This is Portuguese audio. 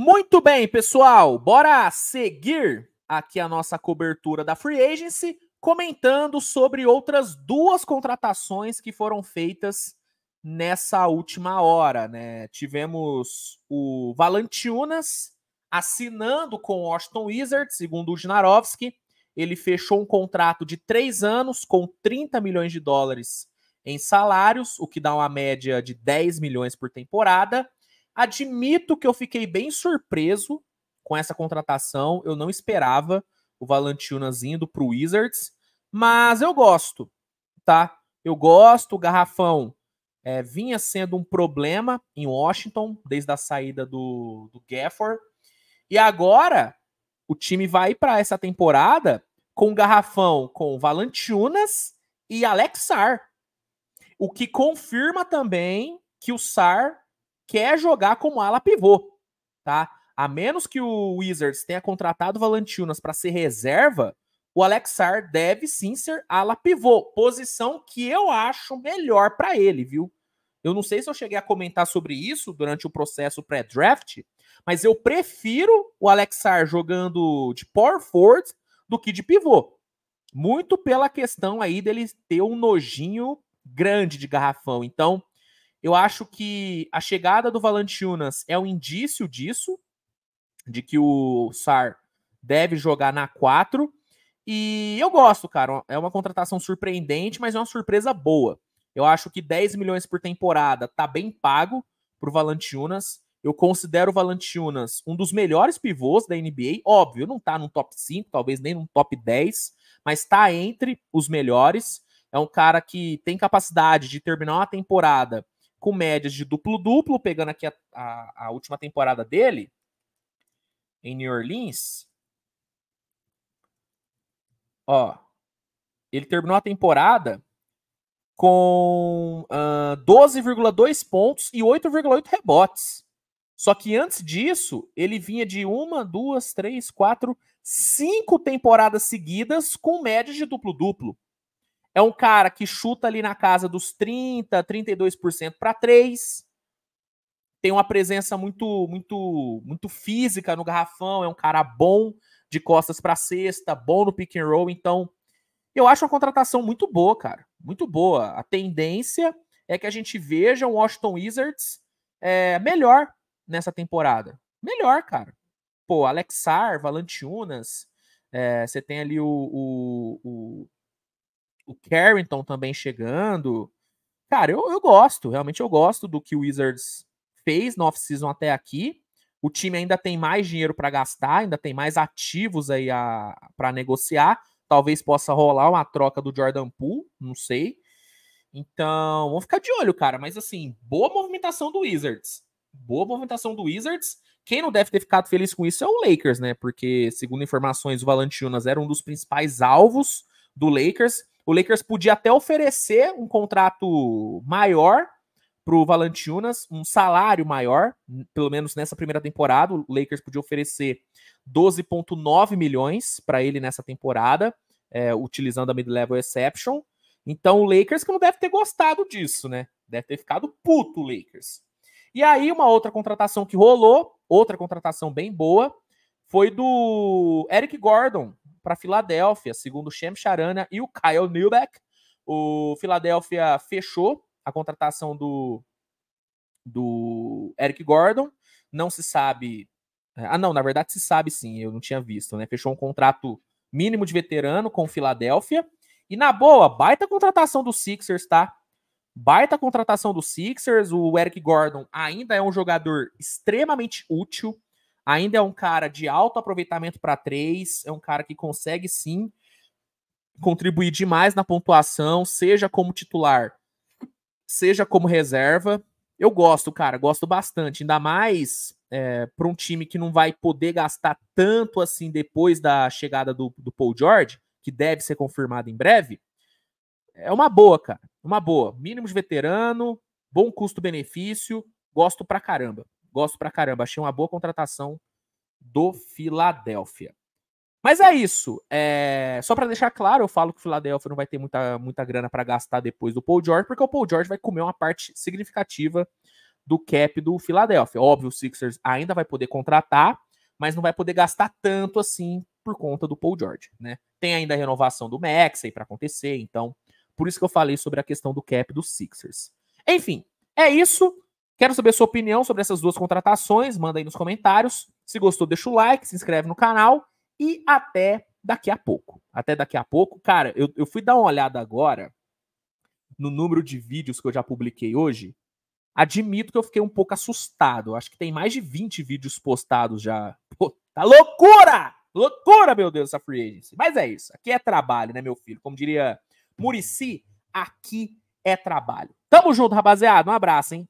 Muito bem, pessoal. Bora seguir aqui a nossa cobertura da Free Agency, comentando sobre outras duas contratações que foram feitas nessa última hora, né? Tivemos o Valentiunas assinando com o Washington Wizards, segundo o Ginarovski. Ele fechou um contrato de três anos com 30 milhões de dólares em salários, o que dá uma média de 10 milhões por temporada. Admito que eu fiquei bem surpreso com essa contratação. Eu não esperava o Valantunas indo pro Wizards, mas eu gosto, tá? Eu gosto, o Garrafão é, vinha sendo um problema em Washington desde a saída do, do Gafford. E agora o time vai para essa temporada com o Garrafão, com Valantunas e Alex Sar. O que confirma também que o Sar quer jogar como ala pivô, tá? A menos que o Wizards tenha contratado o para ser reserva, o Alex Sar deve sim ser ala pivô, posição que eu acho melhor para ele, viu? Eu não sei se eu cheguei a comentar sobre isso durante o processo pré-draft, mas eu prefiro o Alex Sar jogando de power forward do que de pivô. Muito pela questão aí dele ter um nojinho grande de garrafão. Então, eu acho que a chegada do Valanciunas é um indício disso, de que o Sar deve jogar na 4. E eu gosto, cara. É uma contratação surpreendente, mas é uma surpresa boa. Eu acho que 10 milhões por temporada tá bem pago pro Valanciunas. Eu considero o Valanciunas um dos melhores pivôs da NBA. Óbvio, não tá no top 5, talvez nem no top 10, mas tá entre os melhores. É um cara que tem capacidade de terminar uma temporada com médias de duplo-duplo, pegando aqui a, a, a, última temporada dele, em New Orleans. Ó, ele terminou a temporada com uh, 12,2 pontos e 8,8 rebotes. Só que antes disso, ele vinha de uma, duas, três, quatro, cinco temporadas seguidas com médias de duplo-duplo. É um cara que chuta ali na casa dos 30, 32% para 3. Tem uma presença muito muito muito física no garrafão, é um cara bom de costas para cesta, bom no pick and roll, então eu acho uma contratação muito boa, cara. Muito boa. A tendência é que a gente veja o Washington Wizards é, melhor nessa temporada. Melhor, cara. Pô, Alexar, Valantiunas, é, você tem ali o, o o Carrington também chegando. Cara, eu, eu gosto, realmente eu gosto do que o Wizards fez na off-season até aqui. O time ainda tem mais dinheiro para gastar, ainda tem mais ativos aí para negociar. Talvez possa rolar uma troca do Jordan Poole, não sei. Então, vamos ficar de olho, cara. Mas assim, boa movimentação do Wizards. Boa movimentação do Wizards. Quem não deve ter ficado feliz com isso é o Lakers, né? Porque, segundo informações, o Valanciunas era um dos principais alvos do Lakers. O Lakers podia até oferecer um contrato maior para o Valanciunas, um salário maior, pelo menos nessa primeira temporada. O Lakers podia oferecer 12,9 milhões para ele nessa temporada, é, utilizando a mid-level exception. Então o Lakers que não deve ter gostado disso, né? Deve ter ficado puto o Lakers. E aí uma outra contratação que rolou, outra contratação bem boa, foi do Eric Gordon, para Filadélfia, segundo o Shem Charana e o Kyle Newbeck. O Filadélfia fechou a contratação do, do Eric Gordon. Não se sabe. É, ah, não, na verdade se sabe sim, eu não tinha visto, né? Fechou um contrato mínimo de veterano com o Filadélfia. E na boa, baita contratação do Sixers, tá? Baita contratação do Sixers. O Eric Gordon ainda é um jogador extremamente útil. Ainda é um cara de alto aproveitamento para três, é um cara que consegue sim contribuir demais na pontuação, seja como titular, seja como reserva. Eu gosto, cara, gosto bastante, ainda mais é, para um time que não vai poder gastar tanto assim depois da chegada do, do Paul George, que deve ser confirmado em breve. É uma boa, cara, uma boa. Mínimo de veterano, bom custo-benefício, gosto pra caramba. Gosto pra caramba. Achei uma boa contratação do Filadélfia. Mas é isso. É... Só para deixar claro, eu falo que o Philadelphia não vai ter muita, muita grana para gastar depois do Paul George, porque o Paul George vai comer uma parte significativa do cap do Filadélfia. Óbvio, o Sixers ainda vai poder contratar, mas não vai poder gastar tanto assim por conta do Paul George, né? Tem ainda a renovação do Max aí para acontecer, então por isso que eu falei sobre a questão do cap do Sixers. Enfim, é isso. Quero saber sua opinião sobre essas duas contratações. Manda aí nos comentários. Se gostou, deixa o like, se inscreve no canal e até daqui a pouco. Até daqui a pouco. Cara, eu, eu fui dar uma olhada agora no número de vídeos que eu já publiquei hoje. Admito que eu fiquei um pouco assustado. Acho que tem mais de 20 vídeos postados já. Pô, tá loucura! Loucura, meu Deus, essa free agency. Mas é isso. Aqui é trabalho, né, meu filho? Como diria Murici, aqui é trabalho. Tamo junto, rapaziada. Um abraço, hein?